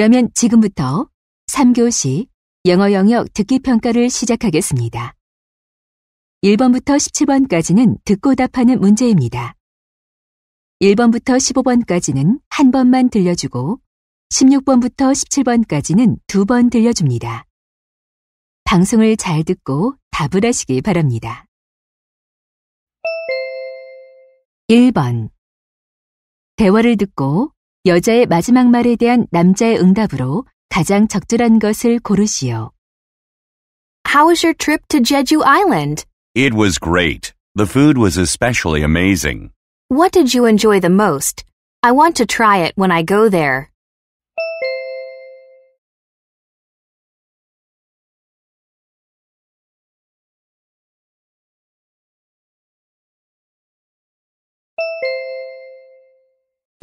그러면 지금부터 3교시 영어 영역 듣기 평가를 시작하겠습니다. 1번부터 17번까지는 듣고 답하는 문제입니다. 1번부터 15번까지는 한 번만 들려주고 16번부터 17번까지는 두 번 들려줍니다. 방송을 잘 듣고 답을 하시기 바랍니다. 1번 대화를 듣고 여자의 마지막 말에 대한 남자의 응답으로 가장 적절한 것을 고르시오. How was your trip to Jeju Island? It was great. The food was especially amazing. What did you enjoy the most? I want to try it when I go there.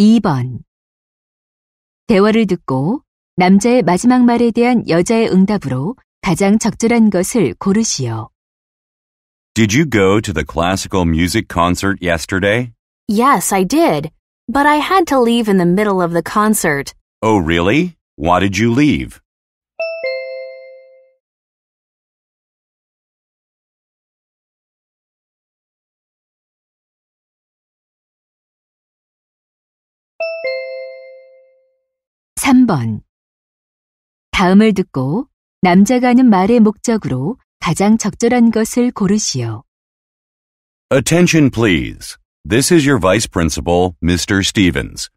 (2번) 대화를 듣고 남자의 마지막 말에 대한 여자의 응답으로 가장 적절한 것을 고르시오. Did you go to the classical music concert yesterday? Yes, I did. But I had to leave in the middle of the concert. Oh, really? Why did you leave? 3번. 다음을 듣고 남자가 하는 말의 목적으로 가장 적절한 것을 고르시오. Attention please. This is your vice principal, Mr. Stevens.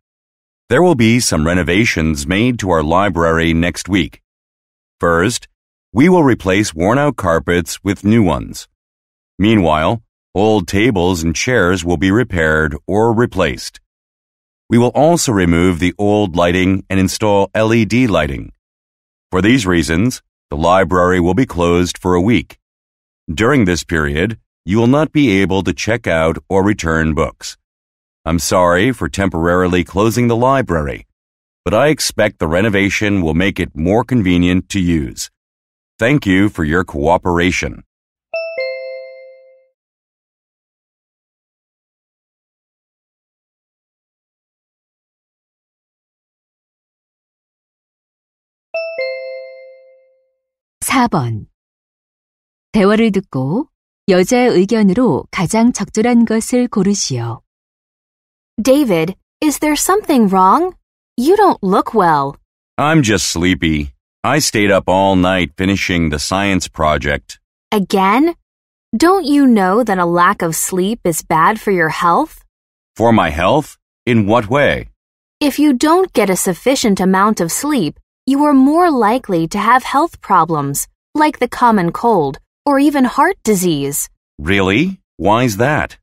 There will be some renovations made to our library next week. First, we will replace worn out carpets with new ones. Meanwhile, old tables and chairs will be repaired or replaced. We will also remove the old lighting and install LED lighting. For these reasons, the library will be closed for a week. During this period, you will not be able to check out or return books. I'm sorry for temporarily closing the library, but I expect the renovation will make it more convenient to use. Thank you for your cooperation. 4번. 대화를 듣고 여자의 의견으로 가장 적절한 것을 고르시오. David, is there something wrong? You don't look well. I'm just sleepy. I stayed up all night finishing the science project. Again? Don't you know that a lack of sleep is bad for your health? For my health? In what way? If you don't get a sufficient amount of sleep, you are more likely to have health problems, like the common cold, or even heart disease. Really? Why is that?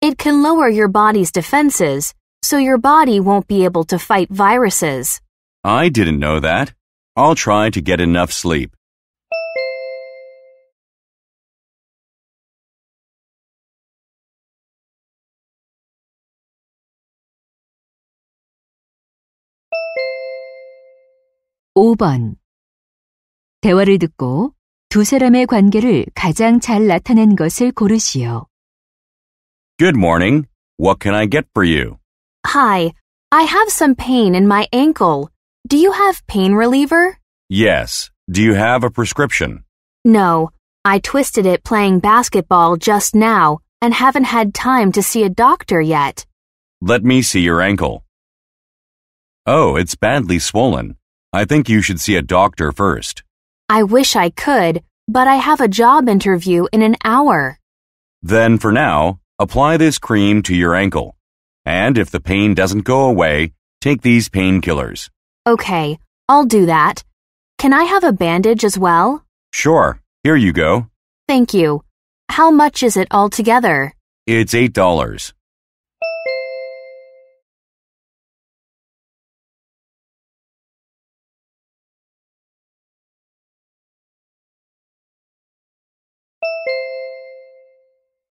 It can lower your body's defenses, so your body won't be able to fight viruses. I didn't know that. I'll try to get enough sleep. 5번. 대화를 듣고 두 사람의 관계를 가장 잘 나타낸 것을 고르시오. Good morning. What can I get for you? Hi. I have some pain in my ankle. Do you have pain reliever? Yes. Do you have a prescription? No. I twisted it playing basketball just now and haven't had time to see a doctor yet. Let me see your ankle. Oh, it's badly swollen. I think you should see a doctor first. I wish I could, but I have a job interview in an hour. Then for now, apply this cream to your ankle. And if the pain doesn't go away, take these painkillers. Okay, I'll do that. Can I have a bandage as well? Sure. Here you go. Thank you. How much is it altogether? It's $8.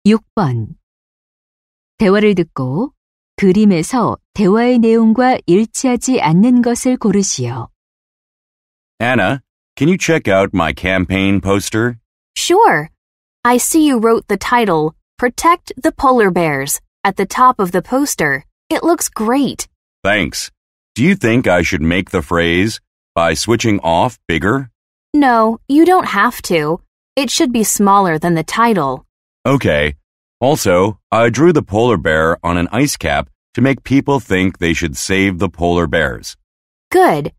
6번. 대화를 듣고 그림에서 대화의 내용과 일치하지 않는 것을 고르시오. Anna, can you check out my campaign poster? Sure. I see you wrote the title, Protect the Polar Bears, at the top of the poster. It looks great. Thanks. Do you think I should make the phrase, by switching off, bigger? No, you don't have to. It should be smaller than the title. Okay. Also, I drew the polar bear on an ice cap to make people think they should save the polar bears. Good.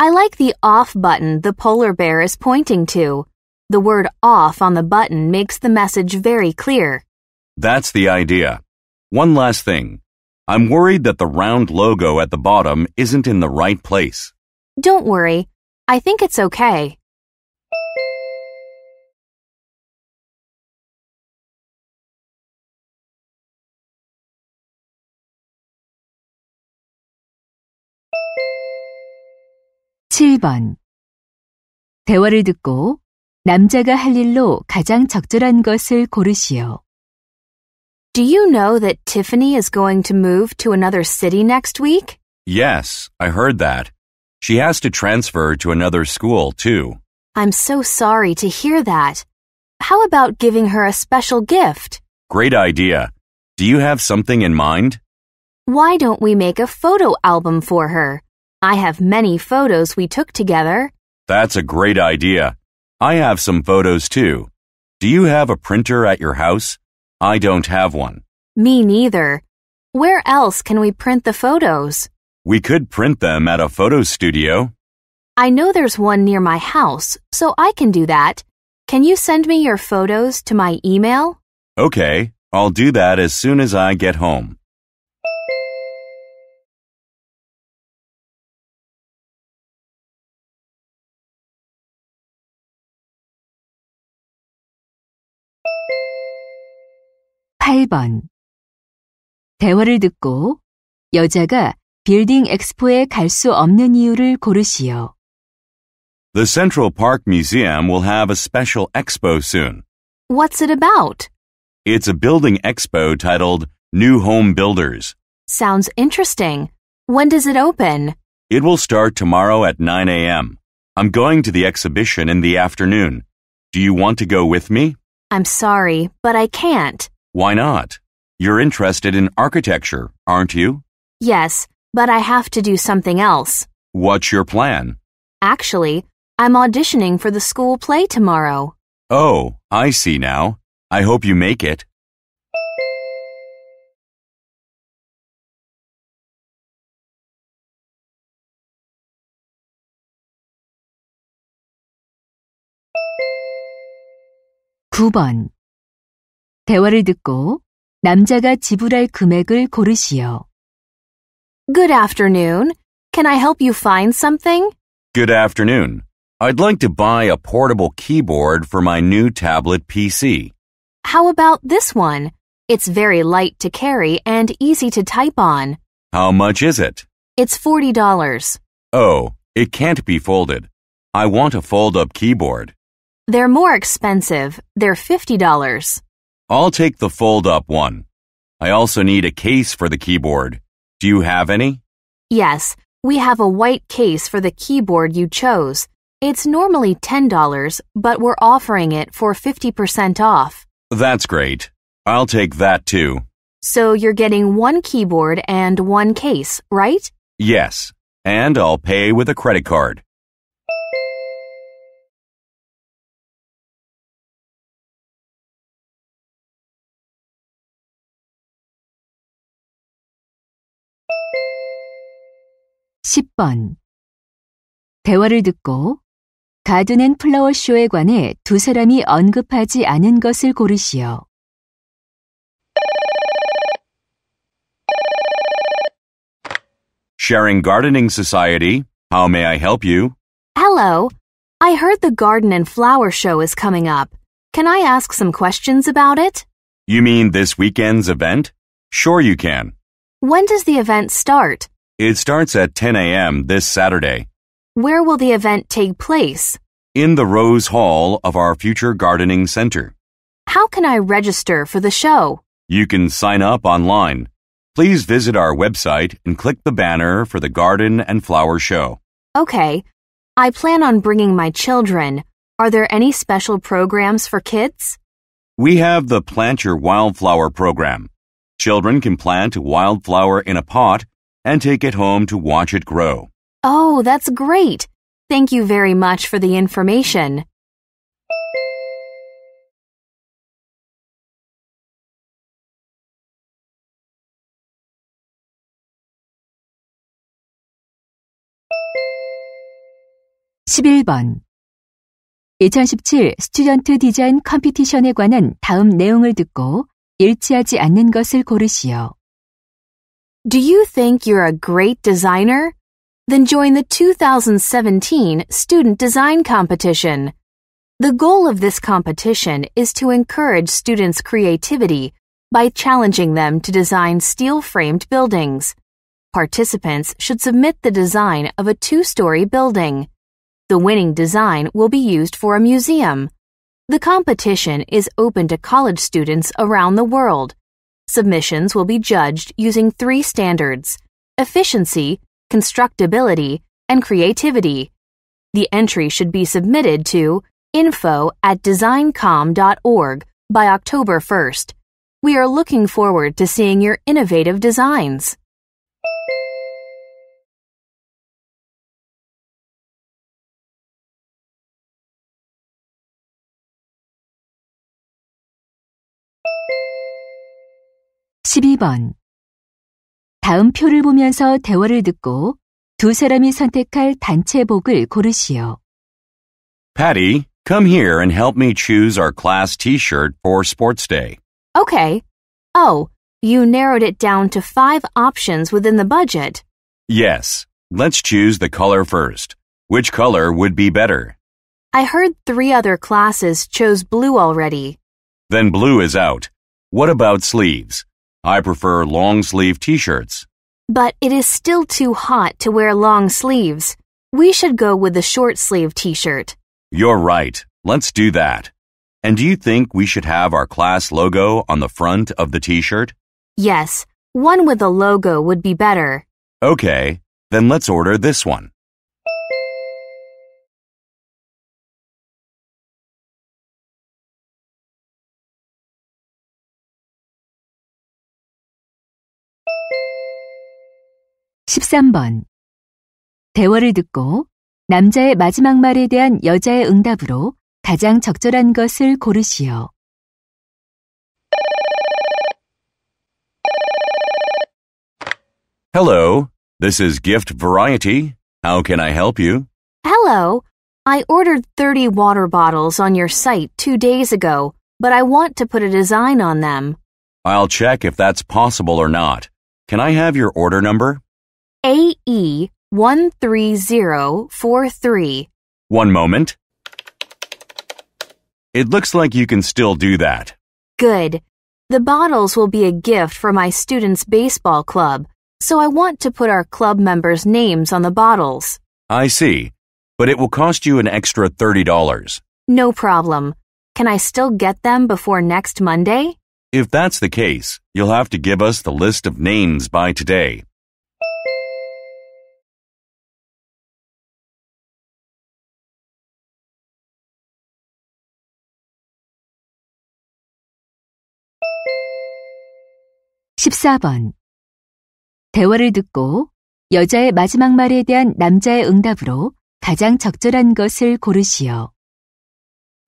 I like the off button the polar bear is pointing to. The word off on the button makes the message very clear. That's the idea. One last thing. I'm worried that the round logo at the bottom isn't in the right place. Don't worry. I think it's okay. 대화를 듣고 남자가 할 일로 가장 적절한 것을 고르시오. Do you know that Tiffany is going to move to another city next week? Yes, I heard that. She has to transfer to another school, too. I'm so sorry to hear that. How about giving her a special gift? Great idea. Do you have something in mind? Why don't we make a photo album for her? I have many photos we took together. That's a great idea. I have some photos too. Do you have a printer at your house? I don't have one. Me neither. Where else can we print the photos? We could print them at a photo studio. I know there's one near my house, so I can do that. Can you send me your photos to my email? Okay, I'll do that as soon as I get home. 8번. 대화를 듣고 여자가 빌딩 엑스포에 갈 수 없는 이유를 고르시오. The Central Park Museum will have a special expo soon. What's it about? It's a building expo titled New Home Builders. Sounds interesting. When does it open? It will start tomorrow at 9 a.m. I'm going to the exhibition in the afternoon. Do you want to go with me? I'm sorry, but I can't. Why not? You're interested in architecture, aren't you? Yes, but I have to do something else. What's your plan? Actually, I'm auditioning for the school play tomorrow. Oh, I see now. I hope you make it. (9번) 대화를 듣고 남자가 지불할 금액을 고르시오. Good afternoon. Can I help you find something? Good afternoon. I'd like to buy a portable keyboard for my new tablet PC. How about this one? It's very light to carry and easy to type on. How much is it? It's $40. Oh, it can't be folded. I want a fold up keyboard. They're more expensive. They're $50. I'll take the fold-up one. I also need a case for the keyboard. Do you have any? Yes, we have a white case for the keyboard you chose. It's normally $10, but we're offering it for 50% off. That's great. I'll take that too. So you're getting one keyboard and one case, right? Yes, and I'll pay with a credit card. 10번. 대화를 듣고 가든 앤 플라워 쇼에 관해 두 사람이 언급하지 않은 것을 Sharing Gardening Society. How may I help you? Hello. I heard the garden and flower show is coming up. Can I ask some questions about it? You mean this weekend's event? Sure you can. When does the event start? It starts at 10 a.m. this Saturday. Where will the event take place? In the Rose Hall of our Future Gardening Center. How can I register for the show? You can sign up online. Please visit our website and click the banner for the Garden and Flower Show. Okay. I plan on bringing my children. Are there any special programs for kids? We have the Plant Your Wildflower program. Children can plant a wildflower in a pot and take it home to watch it grow. Oh, that's great. Thank you very much for the information. (11번) 2017 스튜던트 디자인 컴피티션에 관한 다음 내용을 듣고 일치하지 않는 것을 고르시오. Do you think you're a great designer? Then join the 2017 Student Design Competition. The goal of this competition is to encourage students' creativity by challenging them to design steel-framed buildings. Participants should submit the design of a two-story building. The winning design will be used for a museum. The competition is open to college students around the world. Submissions will be judged using three standards efficiency, constructability, and creativity. The entry should be submitted to info at designcom.org by October 1st. We are looking forward to seeing your innovative designs. 12번. 다음 표를 보면서 대화를 듣고 두 사람이 선택할 단체복을 고르시오. Patty, come here and help me choose our class t-shirt for sports day. Okay. Oh, you narrowed it down to five options within the budget. Yes. Let's choose the color first. Which color would be better? I heard three other classes chose blue already. Then blue is out. What about sleeves? I prefer long sleeve t shirts. But it is still too hot to wear long sleeves. We should go with the short sleeve t shirt. You're right. Let's do that. And do you think we should have our class logo on the front of the t shirt? Yes, one with a logo would be better. Okay, then let's order this one. 13번. 대화를 듣고 남자의 마지막 말에 대한 여자의 응답으로 가장 적절한 것을 고르시오. Hello, this is Gift Variety. How can I help you? Hello, I ordered 30 water bottles on your site two days ago, but I want to put a design on them. I'll check if that's possible or not. Can I have your order number? AE 13043. One moment. It looks like you can still do that. Good. The bottles will be a gift for my students' baseball club, so I want to put our club members' names on the bottles. I see, but it will cost you an extra $30. No problem. Can I still get them before next Monday? If that's the case, you'll have to give us the list of names by today. 14번. 대화를 듣고 여자의 마지막 말에 대한 남자의 응답으로 가장 적절한 것을 고르시오.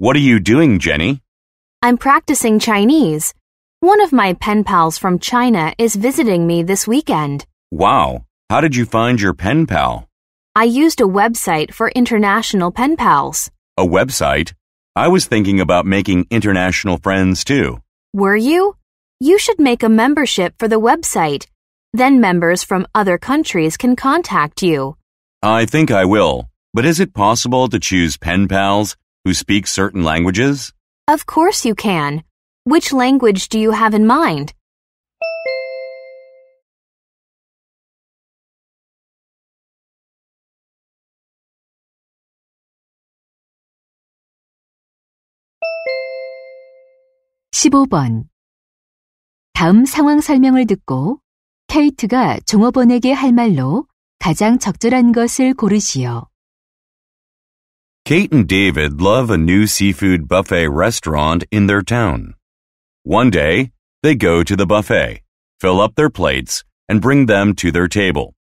What are you doing, Jenny? I'm practicing Chinese. One of my pen pals from China is visiting me this weekend. Wow. How did you find your pen pal? I used a website for international pen pals. A website? I was thinking about making international friends too. Were you? You should make a membership for the website. Then members from other countries can contact you. I think I will, but is it possible to choose pen pals who speak certain languages? Of course you can. Which language do you have in mind? 다음 상황 설명을 듣고 케이트가 종업원에게 할 말로 가장 적절한 것을 고르시오. Kate and David love a new seafood buffet restaurant in their town. One day, they go to the buffet, fill up their plates, and bring them to their table.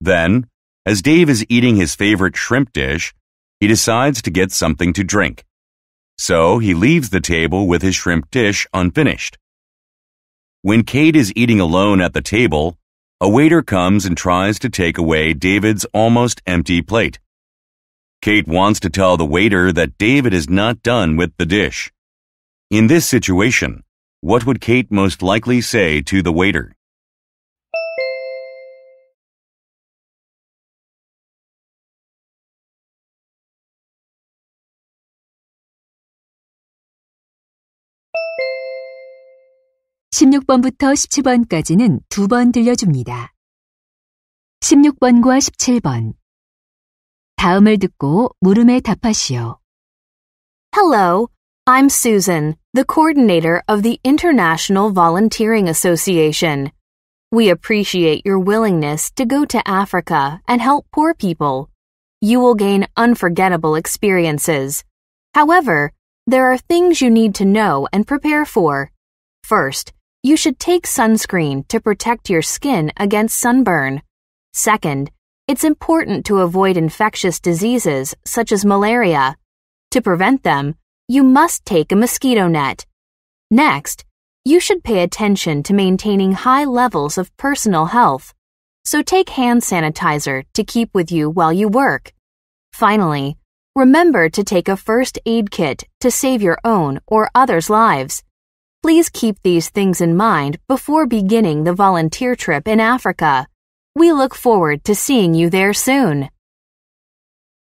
Then, as Dave is eating his favorite shrimp dish, he decides to get something to drink. So he leaves the table with his shrimp dish unfinished. When Kate is eating alone at the table, a waiter comes and tries to take away David's almost empty plate. Kate wants to tell the waiter that David is not done with the dish. In this situation, what would Kate most likely say to the waiter? 16번부터 17번까지는 두 번 들려줍니다. 16번과 17번. 다음을 듣고 물음에 답하시오. Hello, I'm Susan, the coordinator of the International Volunteering Association. We appreciate your willingness to go to Africa and help poor people. You will gain unforgettable experiences. However, there are things you need to know and prepare for. First, you should take sunscreen to protect your skin against sunburn. Second, it's important to avoid infectious diseases such as malaria. To prevent them, you must take a mosquito net. Next, you should pay attention to maintaining high levels of personal health. So take hand sanitizer to keep with you while you work. Finally, remember to take a first aid kit to save your own or others' lives. Please keep these things in mind before beginning the volunteer trip in Africa. We look forward to seeing you there soon.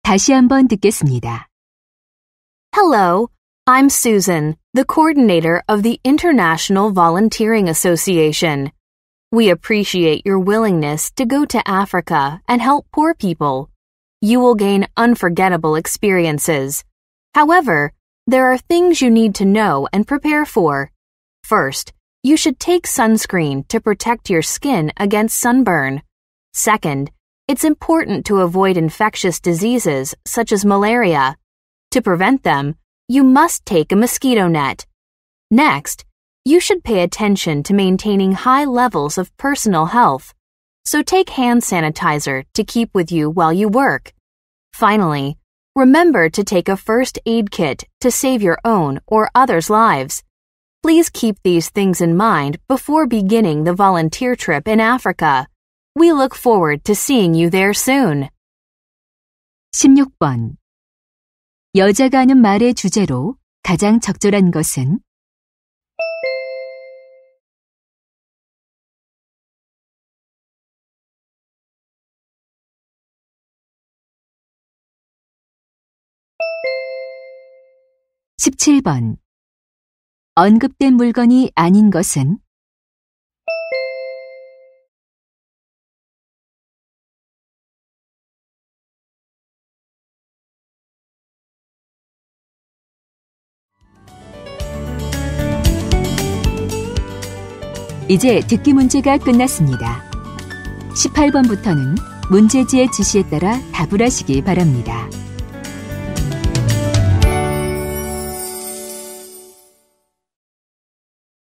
다시 한 번 듣겠습니다. Hello, I'm Susan, the coordinator of the International Volunteering Association. We appreciate your willingness to go to Africa and help poor people. You will gain unforgettable experiences. However, there are things you need to know and prepare for. First, you should take sunscreen to protect your skin against sunburn. Second, it's important to avoid infectious diseases such as malaria. To prevent them, you must take a mosquito net. Next, you should pay attention to maintaining high levels of personal health. So take hand sanitizer to keep with you while you work. Finally, remember to take a first aid kit to save your own or others' lives. Please keep these things in mind before beginning the volunteer trip in Africa. We look forward to seeing you there soon. 16번 여자가 하는 말의 주제로 가장 적절한 것은 (17번) 언급된 물건이 아닌 것은 이제 듣기 문제가 끝났습니다. 18번부터는 문제지의 지시에 따라 답을 하시기 바랍니다.